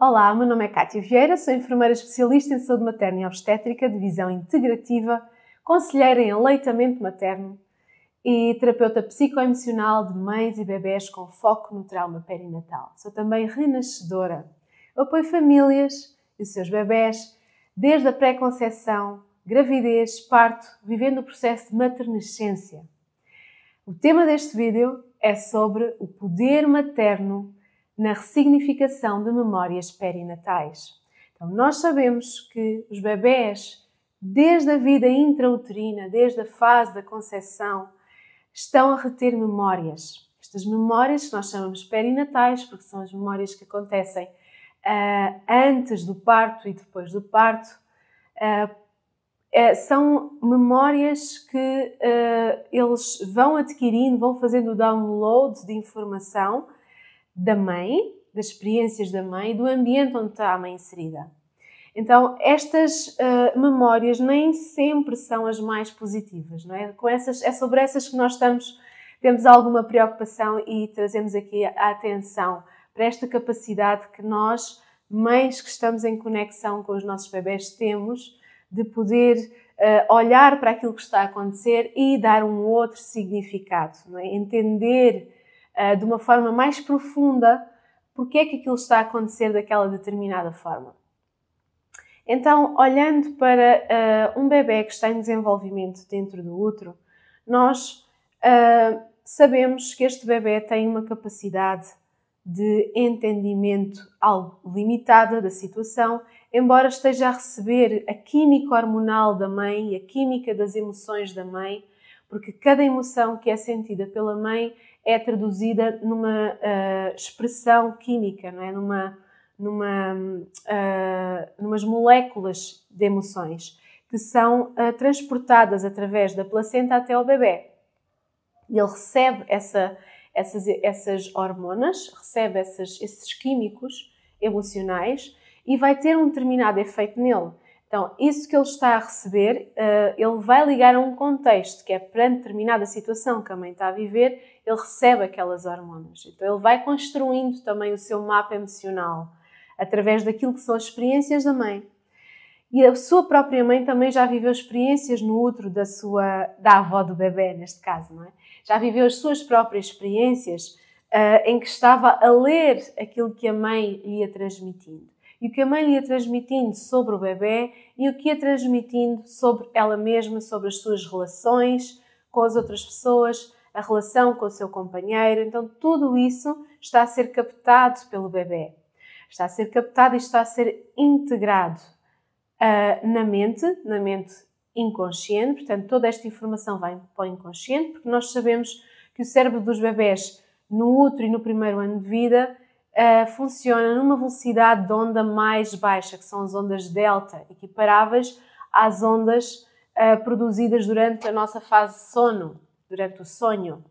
Olá, meu nome é Cátia Vieira, sou enfermeira especialista em saúde materna e obstétrica, divisão integrativa, conselheira em aleitamento materno e terapeuta psicoemocional de mães e bebés com foco no trauma perinatal. Sou também renascedora. Eu apoio famílias e seus bebés desde a pré-conceição, gravidez, parto, vivendo o processo de maternescência. O tema deste vídeo é sobre o poder materno na ressignificação de memórias perinatais. Então, nós sabemos que os bebés, desde a vida intrauterina, desde a fase da concepção, estão a reter memórias. Estas memórias que nós chamamos perinatais, porque são as memórias que acontecem uh, antes do parto e depois do parto, uh, são memórias que ah, eles vão adquirindo, vão fazendo o download de informação da mãe, das experiências da mãe e do ambiente onde está a mãe inserida. Então, estas uh, memórias nem sempre são as mais positivas, não é? Com essas, é sobre essas que nós estamos, temos alguma preocupação e trazemos aqui a atenção para esta capacidade que nós, mães que estamos em conexão com os nossos bebés, temos de poder uh, olhar para aquilo que está a acontecer e dar um outro significado, é? entender eh, de uma forma mais profunda porque é que aquilo está a acontecer daquela determinada forma. Então, olhando para uh, um bebê que está em desenvolvimento dentro do útero, nós uh, sabemos que este bebê tem uma capacidade de entendimento algo limitada da situação, embora esteja a receber a química hormonal da mãe, a química das emoções da mãe, porque cada emoção que é sentida pela mãe é traduzida numa uh, expressão química, não é? numa, numa, uh, numas moléculas de emoções que são uh, transportadas através da placenta até ao bebê. Ele recebe essa, essas, essas hormonas, recebe essas, esses químicos emocionais e vai ter um determinado efeito nele. Então, isso que ele está a receber, eh, ele vai ligar a um contexto, que é perante determinada situação que a mãe está a viver, ele recebe aquelas hormonas. Então, ele vai construindo também o seu mapa emocional através daquilo que são as experiências da mãe. E a sua própria mãe também já viveu experiências no útero da sua da avó do bebê, neste caso, não é? Já viveu as suas próprias experiências uh, em que estava a ler aquilo que a mãe lhe ia transmitindo e o que a mãe lhe ia transmitindo sobre o bebê e o que ia transmitindo sobre ela mesma, sobre as suas relações com as outras pessoas, a relação com o seu companheiro. Então, tudo isso está a ser captado pelo bebê. Está a ser captado e está a ser integrado uh, na mente, na mente inconsciente. Portanto, toda esta informação vai para o inconsciente, porque nós sabemos que o cérebro dos bebés no útero e no primeiro ano de vida eh, funciona numa velocidade de onda mais baixa, que são as ondas delta, equiparáveis às ondas uh, produzidas durante a nossa fase de sono, durante o sonho,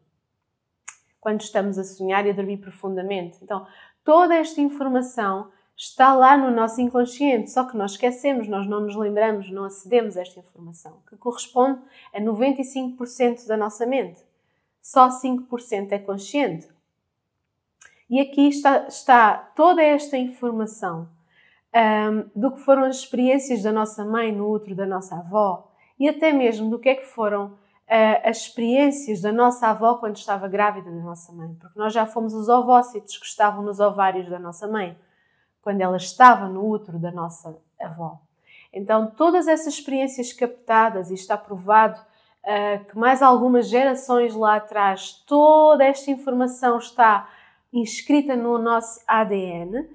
quando estamos a sonhar e a dormir profundamente. Então, toda esta informação está lá no nosso inconsciente, só que nós esquecemos, nós não nos lembramos, não acedemos a esta informação, que corresponde a 95% da nossa mente. Só 5% é consciente. E aqui está, está toda esta informação um, do que foram as experiências da nossa mãe no útero da nossa avó e até mesmo do que é que foram uh, as experiências da nossa avó quando estava grávida da nossa mãe, porque nós já fomos os ovócitos que estavam nos ovários da nossa mãe quando ela estava no útero da nossa avó. Então, todas essas experiências captadas, e está provado uh, que mais algumas gerações lá atrás, toda esta informação está inscrita no nosso ADN,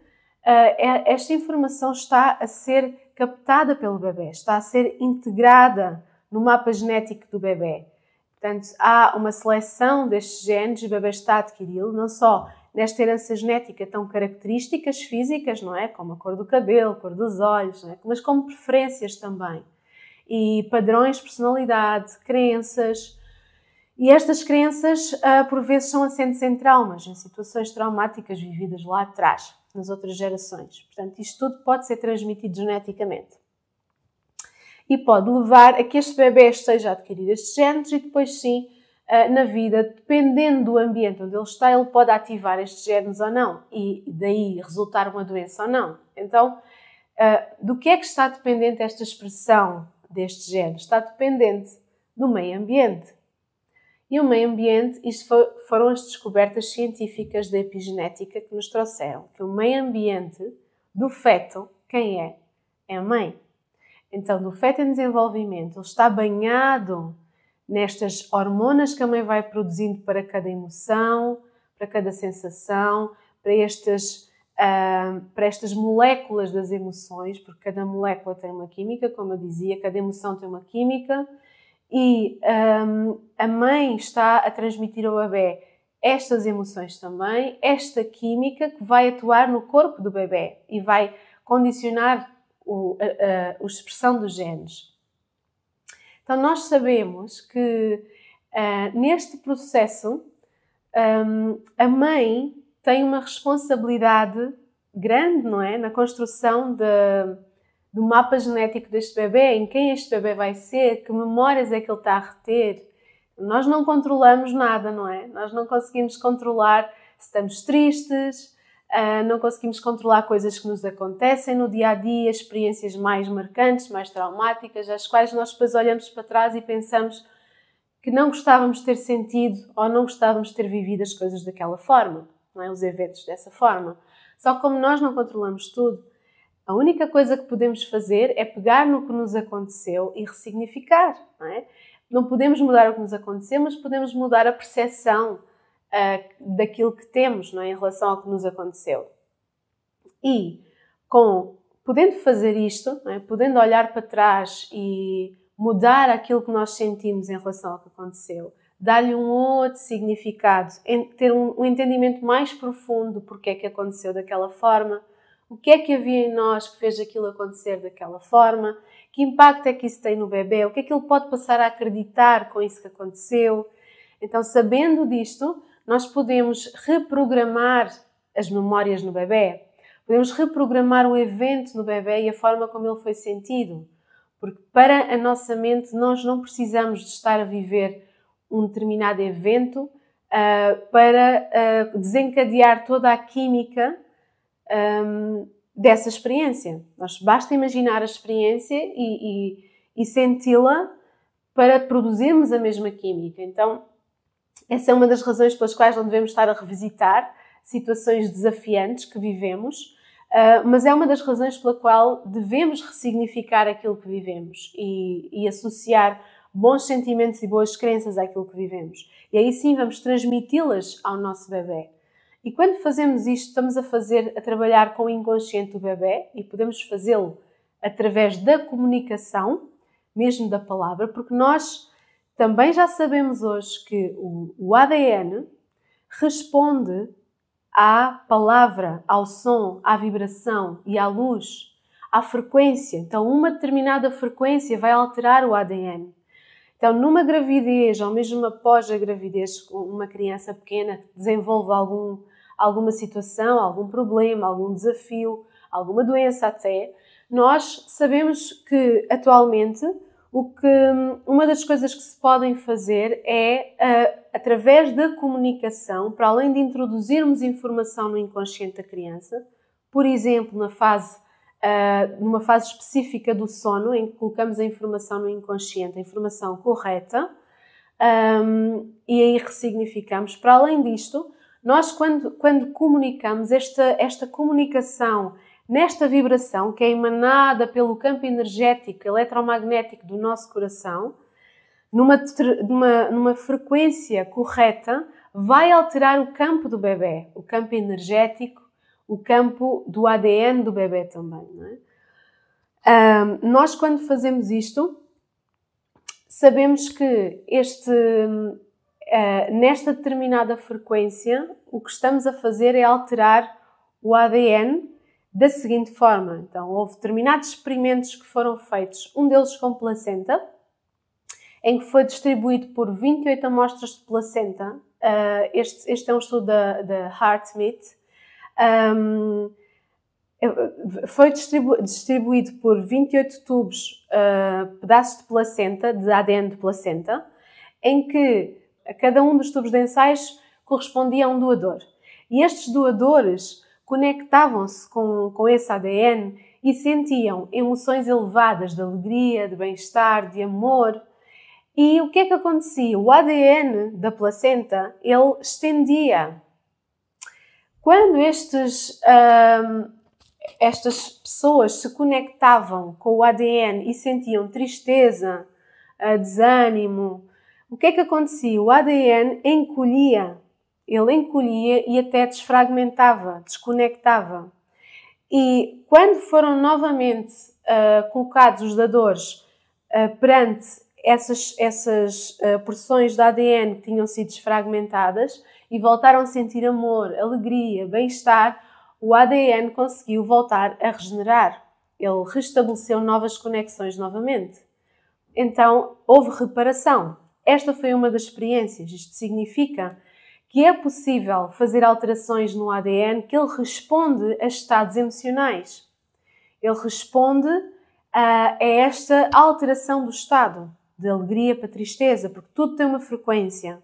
eh, é, esta informação está a ser captada pelo bebê, está a ser integrada no mapa genético do bebê. Portanto, há uma seleção destes genes, o bebê está a adquiri-lo, não só nesta herança genética tão características físicas, não é? Como a cor do cabelo, a cor dos olhos, é? mas como preferências também. E padrões de personalidade, crenças, e estas crenças, ah, por vezes, são assentes em traumas, em situações traumáticas vividas lá atrás, nas outras gerações. Portanto, isto tudo pode ser transmitido geneticamente. E pode levar a que este bebê esteja a adquirir estes genes e depois, sim, ah, na vida, dependendo do ambiente onde ele está, ele pode ativar estes genes ou não e daí resultar uma doença ou não. Então, ah, do que é que está dependente esta expressão destes genes? Está dependente do meio ambiente, e o meio ambiente, isto foram as descobertas científicas da epigenética que nos trouxeram que o meio ambiente do feto, quem é? É a mãe. Então, do feto em desenvolvimento, ele está banhado nestas hormonas que a mãe vai produzindo para cada emoção, para cada sensação, para estas, uh, para estas moléculas das emoções, porque cada molécula tem uma química, como eu dizia, cada emoção tem uma química e um, a mãe está a transmitir ao bebê estas emoções também, esta química que vai atuar no corpo do bebê e vai condicionar o, a, a, a expressão dos genes. Então, nós sabemos que uh, neste processo um, a mãe tem uma responsabilidade grande, não é? Na construção de, do mapa genético deste bebê, em quem este bebê vai ser, que memórias é que ele está a reter. Nós não controlamos nada, não é? Nós não conseguimos controlar se estamos tristes, ah, não conseguimos controlar coisas que nos acontecem no dia a dia, experiências mais marcantes, mais traumáticas, às quais nós depois olhamos para trás e pensamos que não gostávamos de ter sentido ou não gostávamos de ter vivido as coisas daquela forma, não é? os eventos dessa forma. Só como nós não controlamos tudo, a única coisa que podemos fazer é pegar no que nos aconteceu e ressignificar. Não, é? não podemos mudar o que nos aconteceu, mas podemos mudar a percepção uh, daquilo que temos não é? em relação ao que nos aconteceu. E com podendo fazer isto, é? podendo olhar para trás e mudar aquilo que nós sentimos em relação ao que aconteceu, dar-lhe um outro significado, ter um, entendimento mais profundo do porquê é que aconteceu daquela forma, o que é que havia em nós que fez aquilo acontecer daquela forma, que impacto é que isso tem no bebê, o que é que ele pode passar a acreditar com isso que aconteceu. Então, sabendo disto, nós podemos reprogramar as memórias no bebê, podemos reprogramar o evento no bebê e a forma como ele foi sentido, porque para a nossa mente nós não precisamos de estar a viver um determinado evento uh, para uh, desencadear toda a química um, dessa experiência. basta imaginar a experiência e, e, e senti-la para produzirmos a mesma química. Então, essa é uma das razões pelas quais não devemos estar a revisitar situações desafiantes que vivemos, ah, mas é uma das razões pela qual devemos ressignificar aquilo que vivemos e, e associar bons sentimentos e boas crenças àquilo que vivemos. E aí sim vamos transmiti-las ao nosso bebê. E quando fazemos isto, estamos a fazer, a trabalhar com o inconsciente do bebê e podemos fazê-lo através da comunicação, mesmo da palavra, porque nós também já sabemos hoje que o ADN responde à palavra, ao som, à vibração e à luz, à frequência. Então, uma determinada frequência vai alterar o ADN. Então, numa gravidez ou mesmo após a gravidez, uma criança pequena desenvolve algum alguma situação, algum problema, algum desafio, alguma doença até, nós sabemos que atualmente o que uma das coisas que se podem fazer é a, através da comunicação, para além de introduzirmos informação no inconsciente da criança, por exemplo, na fase Uh, numa fase específica do sono, em que colocamos a informação no inconsciente, a informação correta, um, e aí ressignificamos. Para além disto, nós, quando, quando comunicamos, esta, esta comunicação, nesta vibração que é emanada pelo campo energético eletromagnético do nosso coração, numa, numa, numa frequência correta, vai alterar o campo do bebê, o campo energético, o campo do ADN do bebê também. É? Um, nós, quando fazemos isto, sabemos que este, uh, nesta determinada frequência, o que estamos a fazer é alterar o ADN da seguinte forma. Então, houve determinados experimentos que foram feitos, um deles com placenta, em que foi distribuído por 28 amostras de placenta. Uh, este, este, é um estudo da, da HeartMeet. Um, foi distribu distribuído por 28 tubos, uh, pedaços de placenta, de ADN de placenta, em que a cada um dos tubos densais correspondia a um doador. E estes doadores conectavam-se com, com esse ADN e sentiam emoções elevadas de alegria, de bem-estar, de amor. E o que é que acontecia? O ADN da placenta ele estendia. Quando estes, hum, estas pessoas se conectavam com o ADN e sentiam tristeza, ah, desânimo, o que é que acontecia? O ADN encolhia, ele encolhia e até desfragmentava, desconectava. E quando foram novamente uh, colocados os dadores uh, perante essas, essas uh, porções de ADN que tinham sido desfragmentadas e voltaram a sentir amor, alegria, bem-estar, o ADN conseguiu voltar a regenerar. Ele restabeleceu novas conexões novamente. Então houve reparação. Esta foi uma das experiências. Isto significa que é possível fazer alterações no ADN que ele responde a estados emocionais. Ele responde a, ah, a esta alteração do estado, de alegria para tristeza, porque tudo tem uma frequência.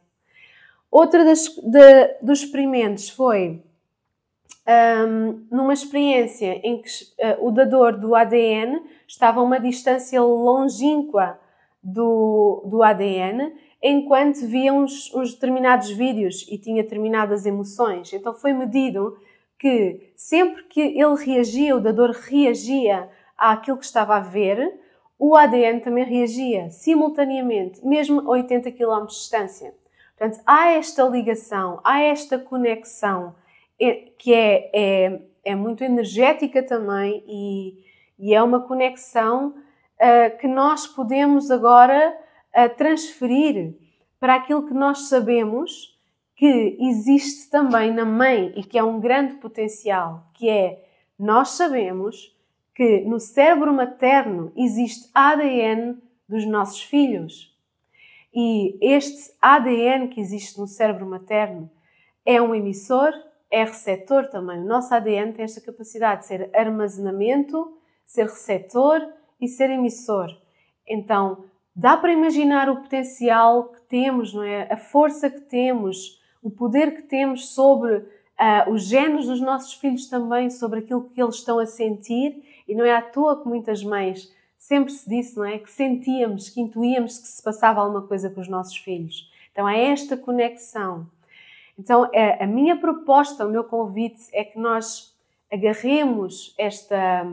Outra das, de, dos experimentos foi um, numa experiência em que uh, o dador do ADN estava a uma distância longínqua do, do ADN enquanto via uns, uns determinados vídeos e tinha determinadas emoções. Então foi medido que sempre que ele reagia, o dador reagia àquilo que estava a ver, o ADN também reagia simultaneamente, mesmo a 80 km de distância. Portanto, há esta ligação, há esta conexão é, que é, é, é muito energética também e, e é uma conexão eh, que nós podemos agora eh, transferir para aquilo que nós sabemos que existe também na mãe e que é um grande potencial, que é nós sabemos que no cérebro materno existe ADN dos nossos filhos. E este ADN que existe no cérebro materno é um emissor, é receptor também. O nosso ADN tem esta capacidade de ser armazenamento, ser receptor, e ser emissor. Então, dá para imaginar o potencial que temos, não é? A força que temos, o poder que temos sobre uh, os genes dos nossos filhos também, sobre aquilo que eles estão a sentir. E não é à toa que muitas mães sempre se disse, não é? Que sentíamos, que intuíamos que se passava alguma coisa com os nossos filhos. Então há esta conexão. Então a minha proposta, o meu convite é que nós agarremos esta,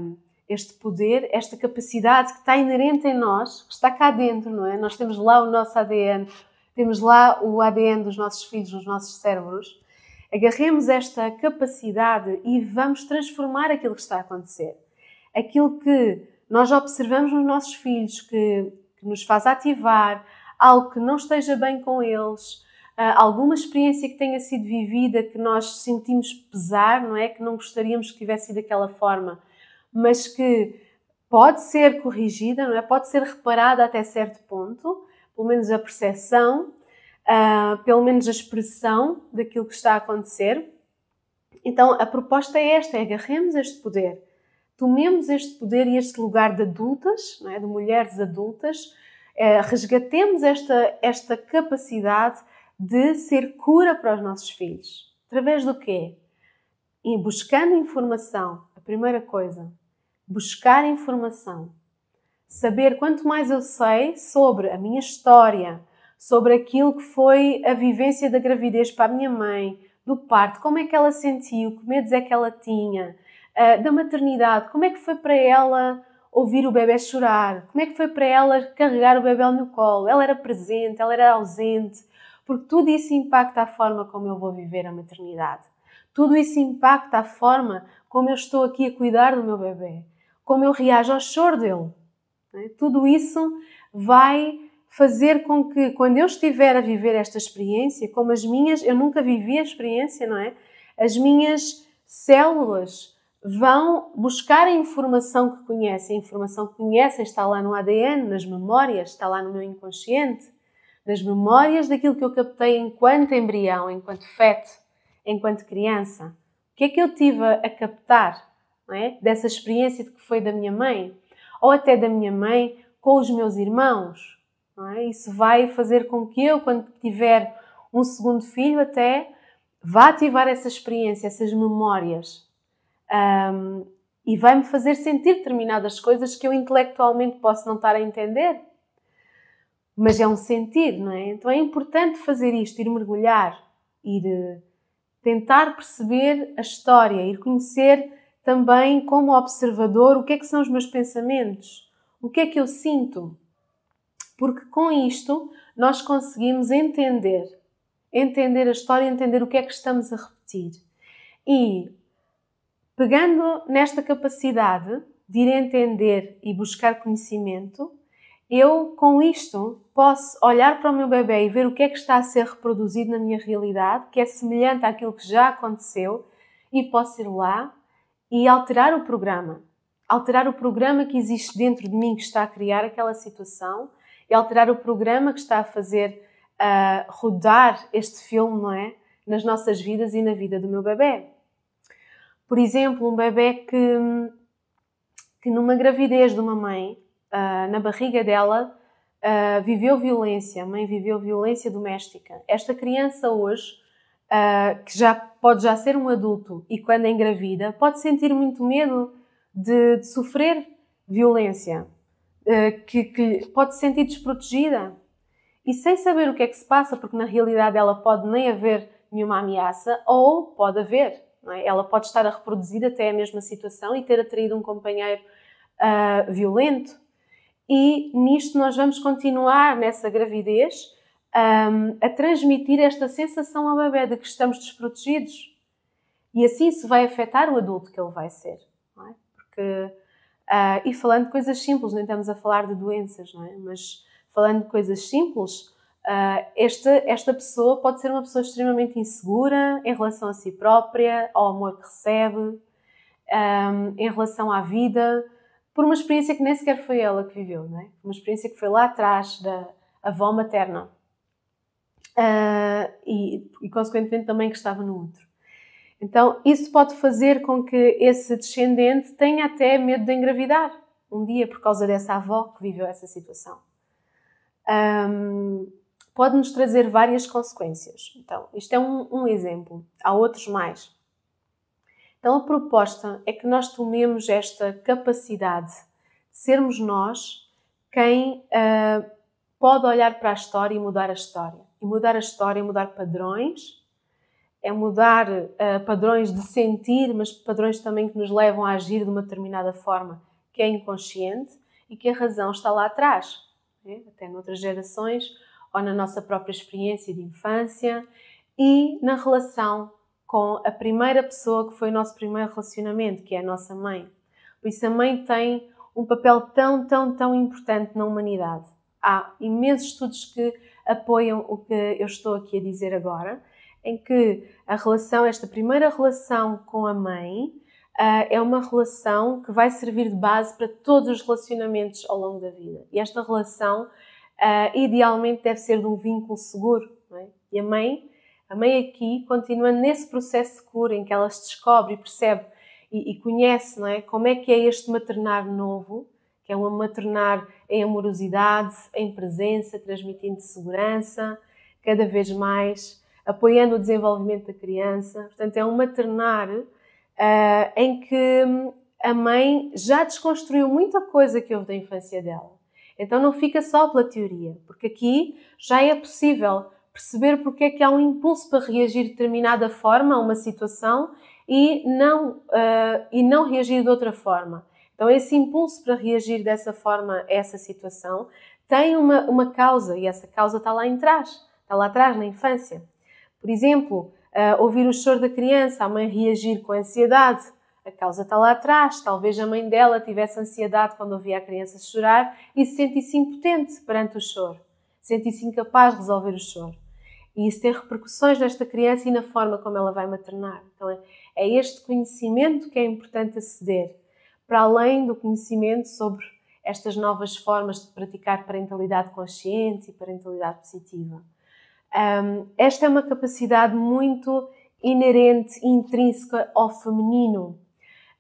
este poder, esta capacidade que está inerente em nós, que está cá dentro, não é? Nós temos lá o nosso ADN, temos lá o ADN dos nossos filhos, nos nossos cérebros. Agarremos esta capacidade e vamos transformar aquilo que está a acontecer. Aquilo que nós observamos nos nossos filhos, que, que nos faz ativar, algo que não esteja bem com eles, ah, alguma experiência que tenha sido vivida que nós sentimos pesar, não é? Que não gostaríamos que tivesse sido daquela forma mas que pode ser corrigida, não é? pode ser reparada até certo ponto, pelo menos a percepção, uh, pelo menos a expressão daquilo que está a acontecer. Então a proposta é esta: é agarremos este poder, tomemos este poder e este lugar de adultas, não é? de mulheres adultas, uh, resgatemos esta, esta capacidade de ser cura para os nossos filhos. Através do quê? E buscando informação, a primeira coisa, buscar informação. Saber quanto mais eu sei sobre a minha história, sobre aquilo que foi a vivência da gravidez para a minha mãe, do parto, como é que ela sentiu, que medos é que ela tinha, eh, da maternidade, como é que foi para ela ouvir o bebê chorar, como é que foi para ela carregar o bebê no colo, ela era presente, ela era ausente, porque tudo isso impacta a forma como eu vou viver a maternidade. Tudo isso impacta a forma como eu estou aqui a cuidar do meu bebê como eu reajo ao choro dele. É? Tudo isso vai fazer com que, quando eu estiver a viver esta experiência, como as minhas, eu nunca vivi a experiência, não é? As minhas células vão buscar a informação que conhecem. A informação que conhecem está lá no ADN, nas memórias, está lá no meu inconsciente, nas memórias daquilo que eu captei enquanto embrião, enquanto feto, enquanto criança. O que é que eu tive a captar? é? dessa experiência de que foi da minha mãe, ou até da minha mãe com os meus irmãos. É? Isso vai fazer com que eu, quando tiver um segundo filho, até vá ativar essa experiência, essas memórias. Um, e vai-me fazer sentir determinadas coisas que eu intelectualmente posso não estar a entender. Mas é um sentido, não é? Então é importante fazer isto, ir mergulhar, ir eh, tentar perceber a história, ir conhecer também como observador o que é que são os meus pensamentos, o que é que eu sinto. Porque com isto nós conseguimos entender, entender a história, entender o que é que estamos a repetir. E pegando nesta capacidade de ir entender e buscar conhecimento, eu com isto posso olhar para o meu bebê e ver o que é que está a ser reproduzido na minha realidade, que é semelhante àquilo que já aconteceu, e posso ir lá e alterar o programa. Alterar o programa que existe dentro de mim, que está a criar aquela situação, e alterar o programa que está a fazer uh, rodar este filme, não é? Nas nossas vidas e na vida do meu bebê. Por exemplo, um bebê que, que numa gravidez de uma mãe, uh, na barriga dela, uh, viveu violência, a mãe viveu violência doméstica. Esta criança hoje uh, que já pode já ser um adulto e quando é engravida, pode sentir muito medo de, de sofrer violência, uh, que, que pode se sentir desprotegida e sem saber o que é que se passa, porque na realidade ela pode nem haver nenhuma ameaça ou pode haver. É? Ela pode estar a reproduzir até a mesma situação e ter atraído um companheiro uh, violento. E nisto nós vamos continuar nessa gravidez um, a transmitir esta sensação ao bebê de que estamos desprotegidos. E assim se vai afetar o adulto que ele vai ser. É? Porque, uh, e falando de coisas simples, nem estamos a falar de doenças, é? mas falando de coisas simples, uh, esta, esta pessoa pode ser uma pessoa extremamente insegura em relação a si própria, ao amor que recebe, um, em relação à vida, por uma experiência que nem sequer foi ela que viveu, é? uma experiência que foi lá atrás da avó materna. Ah, e, e, consequentemente, também que estava no outro. Então, isso pode fazer com que esse descendente tenha até medo de engravidar um dia por causa dessa avó que viveu essa situação. Um, ah, pode-nos trazer várias consequências. Então, isto é um, um exemplo, há outros mais. Então, a proposta é que nós tomemos esta capacidade de sermos nós quem uh, pode olhar para a história e mudar a história. E mudar a história é mudar padrões, é mudar uh, padrões de sentir, mas padrões também que nos levam a agir de uma determinada forma que é inconsciente e que a razão está lá atrás, né? até noutras gerações ou na nossa própria experiência de infância e na relação com a primeira pessoa que foi o nosso primeiro relacionamento, que é a nossa mãe. Por isso, a mãe tem um papel tão, tão, tão importante na humanidade. Há imensos estudos que apoiam o que eu estou aqui a dizer agora, em que a relação, esta primeira relação com a mãe, uh, é uma relação que vai servir de base para todos os relacionamentos ao longo da vida. E esta relação, uh, idealmente, deve ser de um vínculo seguro. É? E a mãe, a mãe aqui, continua nesse processo de cura em que ela se descobre e percebe e, e conhece não é? como é que é este maternar novo que é um maternar em amorosidade, em presença, transmitindo segurança, cada vez mais, apoiando o desenvolvimento da criança. Portanto, é um maternar uh, eh, em que hum, a mãe já desconstruiu muita coisa que houve da infância dela. Então não fica só pela teoria, porque aqui já é possível perceber porque é que há um impulso para reagir de determinada forma a uma situação e não, uh, e não reagir de outra forma. Então, esse impulso para reagir dessa forma a essa situação tem uma, uma causa e essa causa está lá em trás, está lá atrás, na infância. Por exemplo, uh, ouvir o choro da criança, a mãe reagir com ansiedade, a causa está lá atrás. Talvez a mãe dela tivesse ansiedade quando ouvia a criança chorar e se sentisse impotente perante o choro, sentisse incapaz de resolver o choro. E isso tem repercussões nesta criança e na forma como ela vai maternar. Então, é, é este conhecimento que é importante aceder para além do conhecimento sobre estas novas formas de praticar parentalidade consciente e parentalidade positiva. Um, esta é uma capacidade muito inerente e intrínseca ao feminino.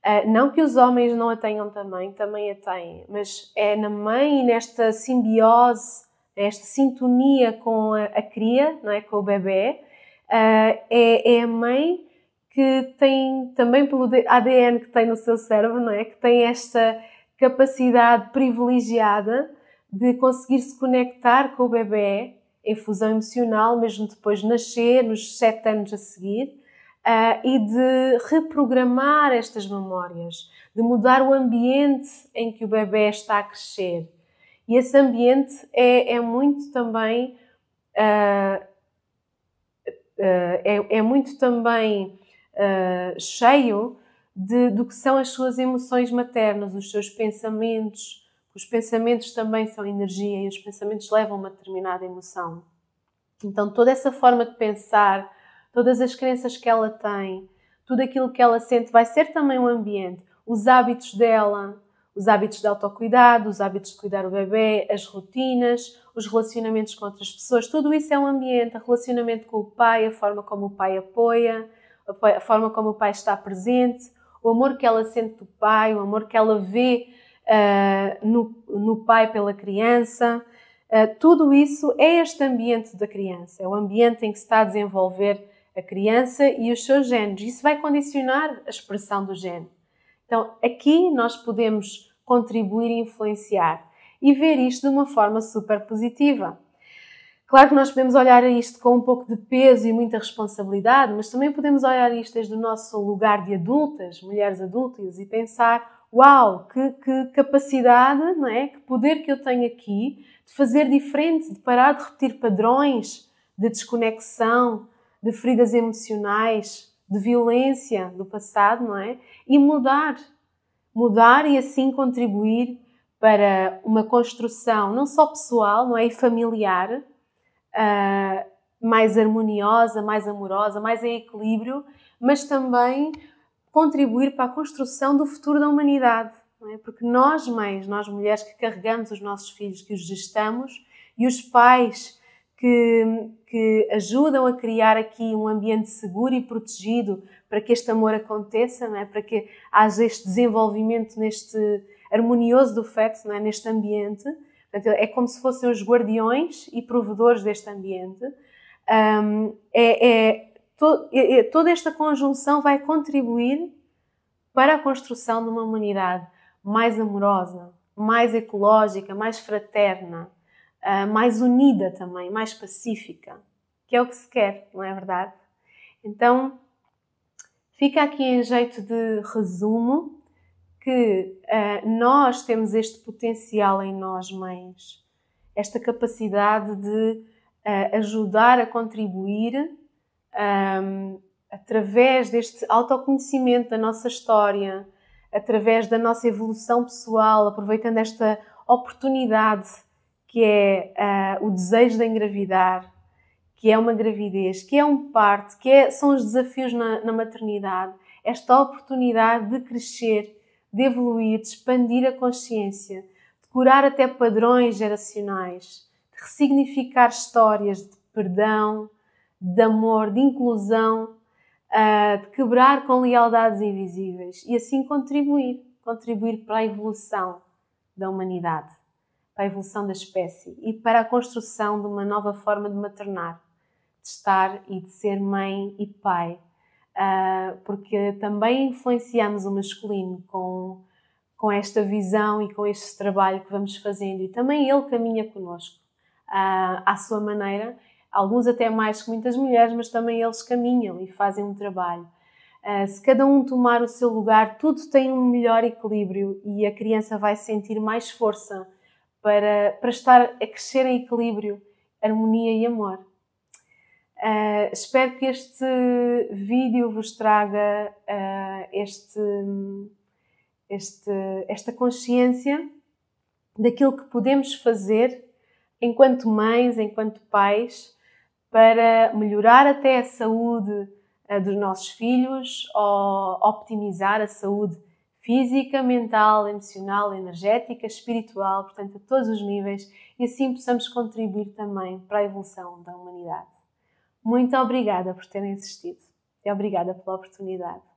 Uh, não que os homens não a tenham também, também a têm, mas é na mãe e nesta simbiose, nesta sintonia com a, a cria, não é? com o bebê, uh, é, é a mãe que tem também pelo ADN que tem no seu cérebro, não é? Que tem esta capacidade privilegiada de conseguir se conectar com o bebê em fusão emocional, mesmo depois de nascer, nos sete anos a seguir, uh, e de reprogramar estas memórias, de mudar o ambiente em que o bebê está a crescer. E esse ambiente é, é muito também. Uh, uh, é, é muito também eh, cheio de, do que são as suas emoções maternas, os seus pensamentos. Os pensamentos também são energia e os pensamentos levam uma determinada emoção. Então, toda essa forma de pensar, todas as crenças que ela tem, tudo aquilo que ela sente vai ser também um ambiente. Os hábitos dela, os hábitos de autocuidado, os hábitos de cuidar o bebê, as rotinas, os relacionamentos com outras pessoas, tudo isso é um ambiente, o relacionamento com o pai, a forma como o pai apoia, a forma como o pai está presente, o amor que ela sente do pai, o amor que ela vê uh, no, no, pai pela criança. Uh, tudo isso é este ambiente da criança, é o ambiente em que se está a desenvolver a criança e os seus genes. Isso vai condicionar a expressão do gene. Então, aqui nós podemos contribuir e influenciar e ver isto de uma forma super positiva. Claro que nós podemos olhar a isto com um pouco de peso e muita responsabilidade, mas também podemos olhar isto desde o nosso lugar de adultas, mulheres adultas, e pensar: uau, que, que capacidade, não é? que poder que eu tenho aqui de fazer diferente, de parar de repetir padrões de desconexão, de feridas emocionais, de violência do passado, não é? E mudar. Mudar e assim contribuir para uma construção não só pessoal, não é? E familiar, uh, mais harmoniosa, mais amorosa, mais em equilíbrio, mas também contribuir para a construção do futuro da humanidade. É? Porque nós, mães, nós mulheres que carregamos os nossos filhos, que os gestamos, e os pais que, que ajudam a criar aqui um ambiente seguro e protegido para que este amor aconteça, é? para que haja este desenvolvimento neste harmonioso do feto, é? neste ambiente, Portanto, é como se fossem os guardiões e provedores deste ambiente. Um, é, é, to, é, é, toda esta conjunção vai contribuir para a construção de uma humanidade mais amorosa, mais ecológica, mais fraterna, uh, mais unida também, mais pacífica, que é o que se quer, não é verdade? Então, fica aqui em jeito de resumo que uh, nós temos este potencial em nós, mães, esta capacidade de uh, ajudar a contribuir um, através deste autoconhecimento da nossa história, através da nossa evolução pessoal, aproveitando esta oportunidade que é uh, o desejo de engravidar, que é uma gravidez, que é um parto, que é, são os desafios na, na maternidade, esta oportunidade de crescer de evoluir, de expandir a consciência, de curar até padrões geracionais, de ressignificar histórias de perdão, de amor, de inclusão, ah, de quebrar com lealdades invisíveis e assim contribuir, contribuir para a evolução da humanidade, para a evolução da espécie e para a construção de uma nova forma de maternar, de estar e de ser mãe e pai ah, porque também influenciamos o masculino com, com esta visão e com este trabalho que vamos fazendo, e também ele caminha connosco ah, à sua maneira. Alguns até mais que muitas mulheres, mas também eles caminham e fazem um trabalho. Ah, se cada um tomar o seu lugar, tudo tem um melhor equilíbrio e a criança vai sentir mais força para, para estar a crescer em equilíbrio, harmonia e amor. Eh, espero que este vídeo vos traga uh, este, este, esta consciência daquilo que podemos fazer enquanto mães, enquanto pais, para melhorar até a saúde uh, dos nossos filhos ou optimizar a saúde física, mental, emocional, energética, espiritual, portanto, a todos os níveis, e assim possamos contribuir também para a evolução da humanidade. Muito obrigada por terem assistido e obrigada pela oportunidade.